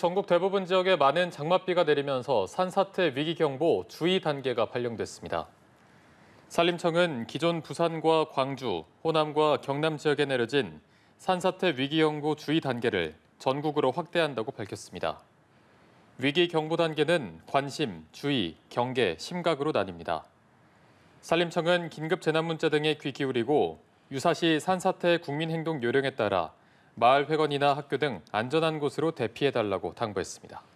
전국 대부분 지역에 많은 장맛비가 내리면서 산사태 위기경보 주의 단계가 발령됐습니다. 산림청은 기존 부산과 광주, 호남과 경남 지역에 내려진 산사태 위기경보 주의 단계를 전국으로 확대한다고 밝혔습니다. 위기경보 단계는 관심, 주의, 경계, 심각으로 나뉩니다. 산림청은 긴급재난문자 등에 귀 기울이고 유사시 산사태 국민행동 요령에 따라 마을 회관이나 학교 등 안전한 곳으로 대피해달라고 당부했습니다.